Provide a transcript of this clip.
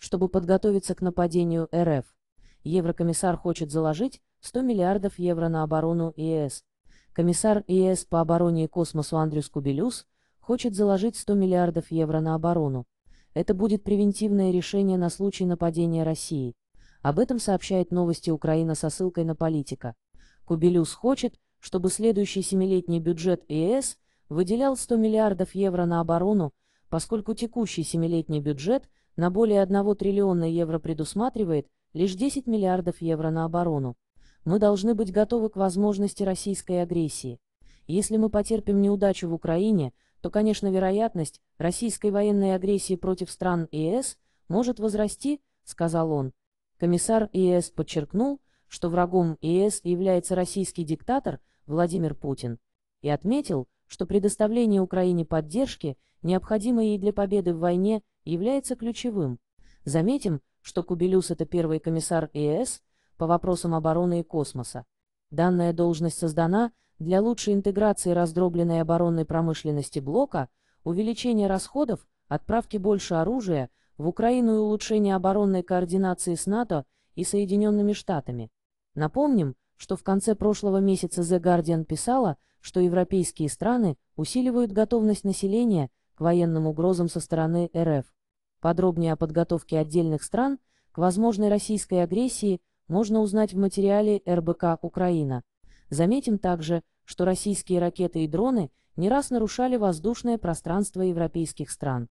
чтобы подготовиться к нападению РФ. Еврокомиссар хочет заложить 100 миллиардов евро на оборону ЕС. Комиссар ЕС по обороне и космосу Андрюс Кубелюс хочет заложить 100 миллиардов евро на оборону. Это будет превентивное решение на случай нападения России. Об этом сообщает новости Украина со ссылкой на политика. Кубелюс хочет, чтобы следующий семилетний бюджет ЕС выделял 100 миллиардов евро на оборону, поскольку текущий семилетний бюджет – на более 1 триллиона евро предусматривает лишь 10 миллиардов евро на оборону. Мы должны быть готовы к возможности российской агрессии. Если мы потерпим неудачу в Украине, то, конечно, вероятность российской военной агрессии против стран ЕС может возрасти, сказал он. Комиссар ЕС подчеркнул, что врагом ЕС является российский диктатор Владимир Путин, и отметил, что предоставление Украине поддержки, необходимой ей для победы в войне, является ключевым. Заметим, что Кубелюс – это первый комиссар ЕС по вопросам обороны и космоса. Данная должность создана для лучшей интеграции раздробленной оборонной промышленности блока, увеличения расходов, отправки больше оружия в Украину и улучшения оборонной координации с НАТО и Соединенными Штатами. Напомним, что в конце прошлого месяца The Guardian писала – что европейские страны усиливают готовность населения к военным угрозам со стороны РФ. Подробнее о подготовке отдельных стран к возможной российской агрессии можно узнать в материале РБК «Украина». Заметим также, что российские ракеты и дроны не раз нарушали воздушное пространство европейских стран.